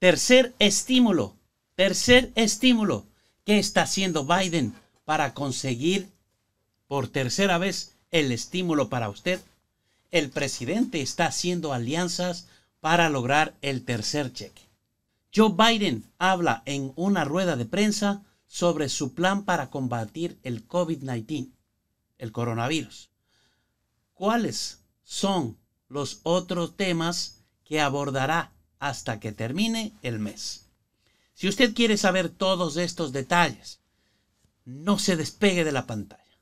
Tercer estímulo, tercer estímulo. ¿Qué está haciendo Biden para conseguir por tercera vez el estímulo para usted? El presidente está haciendo alianzas para lograr el tercer cheque. Joe Biden habla en una rueda de prensa sobre su plan para combatir el COVID-19, el coronavirus. ¿Cuáles son los otros temas que abordará hasta que termine el mes. Si usted quiere saber todos estos detalles, no se despegue de la pantalla,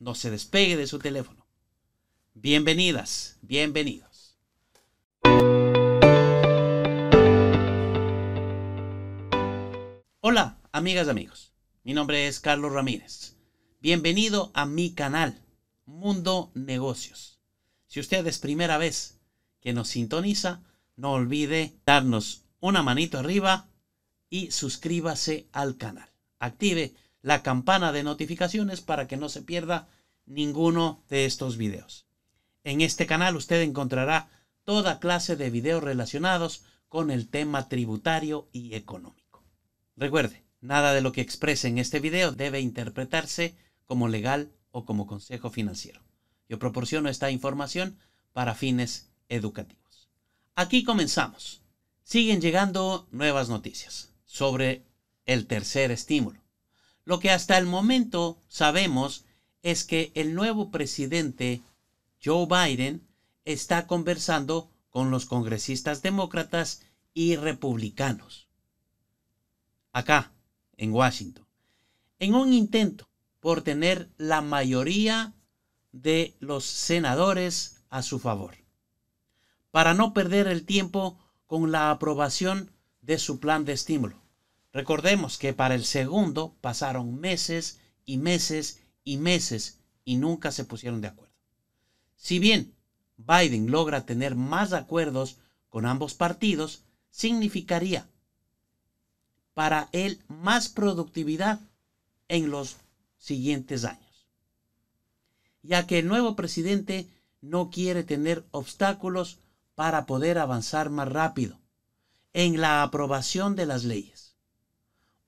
no se despegue de su teléfono. Bienvenidas, bienvenidos. Hola, amigas y amigos. Mi nombre es Carlos Ramírez. Bienvenido a mi canal, Mundo Negocios. Si usted es primera vez que nos sintoniza, no olvide darnos una manito arriba y suscríbase al canal. Active la campana de notificaciones para que no se pierda ninguno de estos videos. En este canal usted encontrará toda clase de videos relacionados con el tema tributario y económico. Recuerde, nada de lo que exprese en este video debe interpretarse como legal o como consejo financiero. Yo proporciono esta información para fines educativos. Aquí comenzamos. Siguen llegando nuevas noticias sobre el tercer estímulo. Lo que hasta el momento sabemos es que el nuevo presidente Joe Biden está conversando con los congresistas demócratas y republicanos. Acá, en Washington, en un intento por tener la mayoría de los senadores a su favor para no perder el tiempo con la aprobación de su plan de estímulo. Recordemos que para el segundo pasaron meses y meses y meses y nunca se pusieron de acuerdo. Si bien Biden logra tener más acuerdos con ambos partidos, significaría para él más productividad en los siguientes años, ya que el nuevo presidente no quiere tener obstáculos para poder avanzar más rápido en la aprobación de las leyes.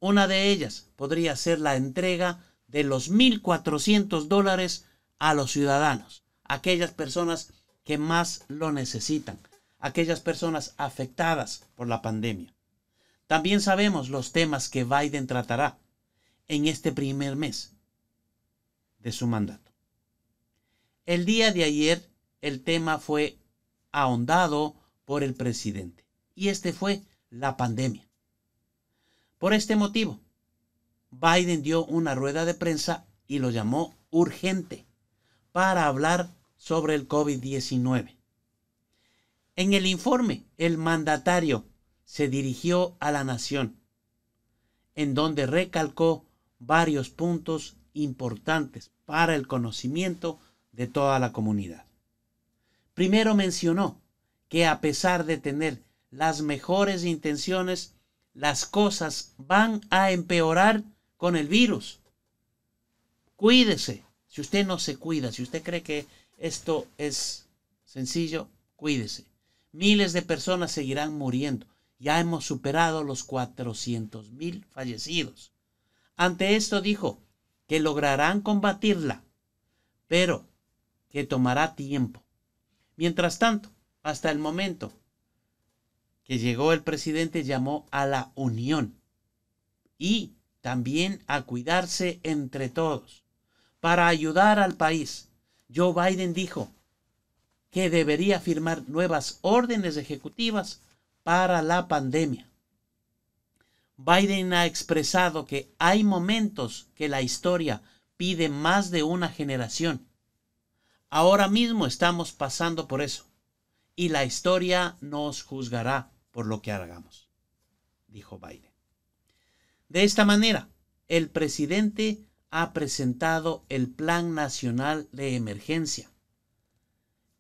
Una de ellas podría ser la entrega de los 1.400 dólares a los ciudadanos, aquellas personas que más lo necesitan, aquellas personas afectadas por la pandemia. También sabemos los temas que Biden tratará en este primer mes de su mandato. El día de ayer el tema fue ahondado por el presidente. Y este fue la pandemia. Por este motivo, Biden dio una rueda de prensa y lo llamó urgente para hablar sobre el COVID-19. En el informe, el mandatario se dirigió a la nación, en donde recalcó varios puntos importantes para el conocimiento de toda la comunidad. Primero mencionó que a pesar de tener las mejores intenciones, las cosas van a empeorar con el virus. Cuídese. Si usted no se cuida, si usted cree que esto es sencillo, cuídese. Miles de personas seguirán muriendo. Ya hemos superado los 400 mil fallecidos. Ante esto dijo que lograrán combatirla, pero que tomará tiempo. Mientras tanto, hasta el momento que llegó el presidente llamó a la unión y también a cuidarse entre todos para ayudar al país. Joe Biden dijo que debería firmar nuevas órdenes ejecutivas para la pandemia. Biden ha expresado que hay momentos que la historia pide más de una generación Ahora mismo estamos pasando por eso y la historia nos juzgará por lo que hagamos, dijo Biden. De esta manera, el presidente ha presentado el Plan Nacional de Emergencia,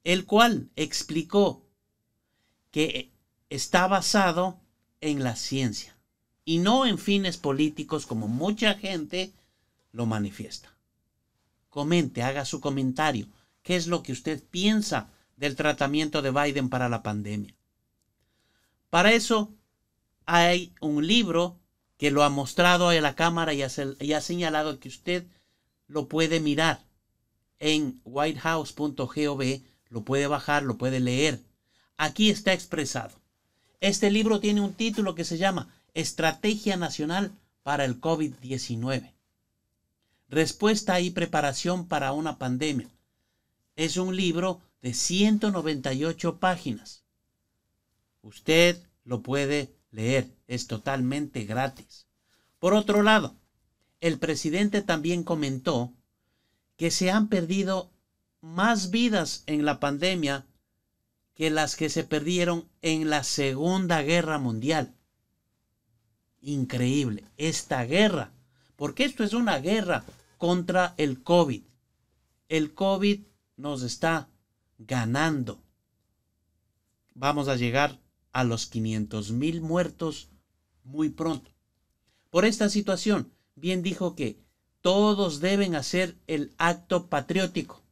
el cual explicó que está basado en la ciencia y no en fines políticos como mucha gente lo manifiesta. Comente, haga su comentario qué es lo que usted piensa del tratamiento de Biden para la pandemia. Para eso hay un libro que lo ha mostrado a la Cámara y ha, señalado que usted lo puede mirar en whitehouse.gov, lo puede bajar, lo puede leer. Aquí está expresado. Este libro tiene un título que se llama Estrategia Nacional para el COVID-19. Respuesta y preparación para una pandemia es un libro de 198 páginas. Usted lo puede leer, es totalmente gratis. Por otro lado, el presidente también comentó que se han perdido más vidas en la pandemia que las que se perdieron en la Segunda Guerra Mundial. Increíble, esta guerra, porque esto es una guerra contra el COVID. El COVID nos está ganando. Vamos a llegar a los 500 mil muertos muy pronto. Por esta situación, bien dijo que todos deben hacer el acto patriótico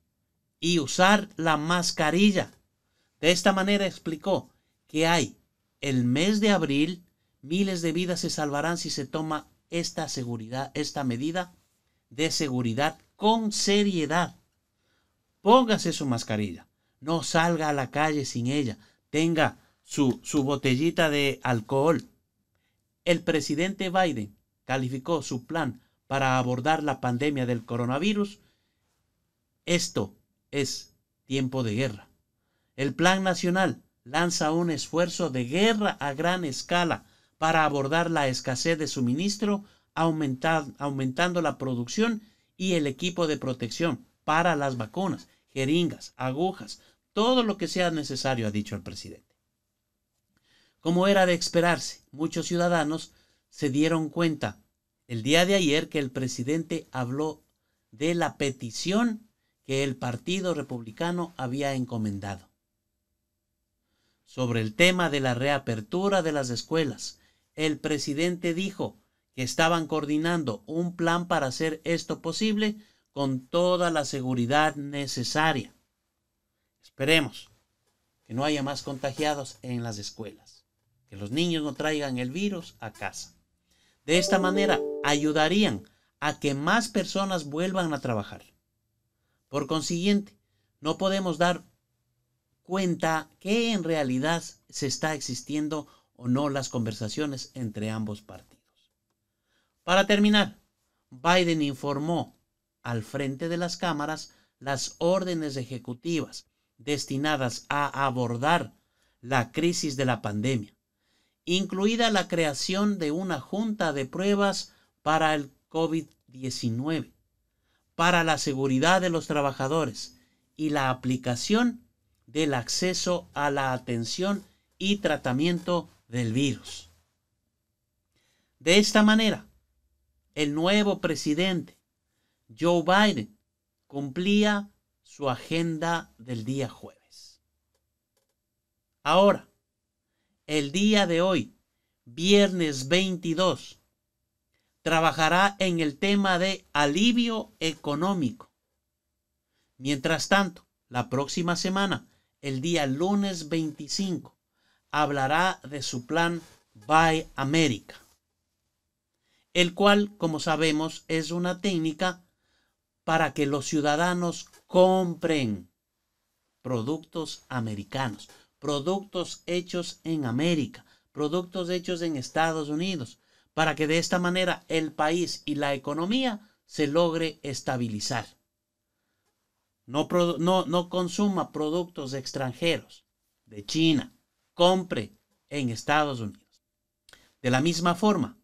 y usar la mascarilla. De esta manera explicó que hay el mes de abril, miles de vidas se salvarán si se toma esta seguridad, esta medida de seguridad con seriedad póngase su mascarilla, no salga a la calle sin ella, tenga su, su botellita de alcohol. El presidente Biden calificó su plan para abordar la pandemia del coronavirus. Esto es tiempo de guerra. El Plan Nacional lanza un esfuerzo de guerra a gran escala para abordar la escasez de suministro, aumentando la producción y el equipo de protección para las vacunas jeringas, agujas, todo lo que sea necesario, ha dicho el presidente. Como era de esperarse, muchos ciudadanos se dieron cuenta el día de ayer que el presidente habló de la petición que el Partido Republicano había encomendado sobre el tema de la reapertura de las escuelas. El presidente dijo que estaban coordinando un plan para hacer esto posible con toda la seguridad necesaria. Esperemos que no haya más contagiados en las escuelas, que los niños no traigan el virus a casa. De esta manera ayudarían a que más personas vuelvan a trabajar. Por consiguiente, no podemos dar cuenta que en realidad se está existiendo o no las conversaciones entre ambos partidos. Para terminar, Biden informó al frente de las cámaras las órdenes ejecutivas destinadas a abordar la crisis de la pandemia, incluida la creación de una junta de pruebas para el COVID-19, para la seguridad de los trabajadores y la aplicación del acceso a la atención y tratamiento del virus. De esta manera, el nuevo presidente Joe Biden cumplía su agenda del día jueves. Ahora, el día de hoy, viernes 22, trabajará en el tema de alivio económico. Mientras tanto, la próxima semana, el día lunes 25, hablará de su plan Buy America, el cual, como sabemos, es una técnica para que los ciudadanos compren productos americanos, productos hechos en América, productos hechos en Estados Unidos, para que de esta manera el país y la economía se logre estabilizar. No, no, consuma productos extranjeros de China, compre en Estados Unidos. De la misma forma,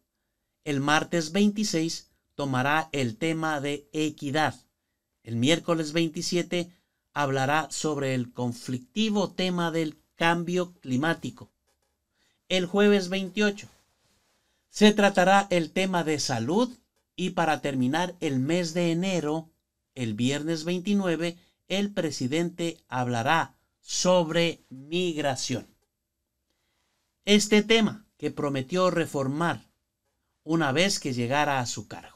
el martes 26 tomará el tema de equidad. El miércoles 27 hablará sobre el conflictivo tema del cambio climático. El jueves 28 se tratará el tema de salud y para terminar el mes de enero, el viernes 29, el presidente hablará sobre migración. Este tema que prometió reformar una vez que llegara a su cargo.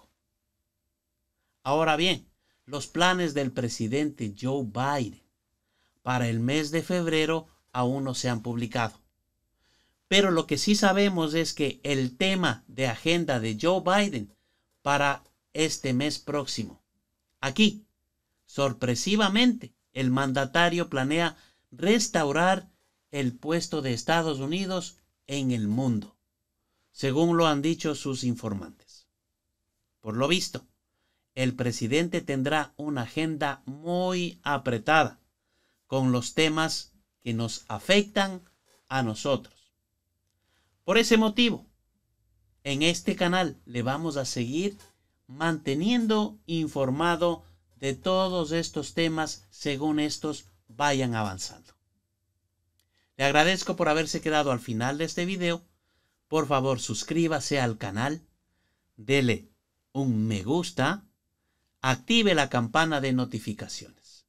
Ahora bien, los planes del presidente Joe Biden para el mes de febrero aún no se han publicado. Pero lo que sí sabemos es que el tema de agenda de Joe Biden para este mes próximo. Aquí, sorpresivamente, el mandatario planea restaurar el puesto de Estados Unidos en el mundo, según lo han dicho sus informantes. Por lo visto, el presidente tendrá una agenda muy apretada con los temas que nos afectan a nosotros. Por ese motivo, en este canal le vamos a seguir manteniendo informado de todos estos temas según estos vayan avanzando. Le agradezco por haberse quedado al final de este video. Por favor, suscríbase al canal, dele un me gusta active la campana de notificaciones.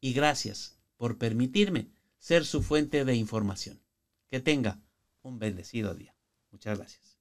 Y gracias por permitirme ser su fuente de información. Que tenga un bendecido día. Muchas gracias.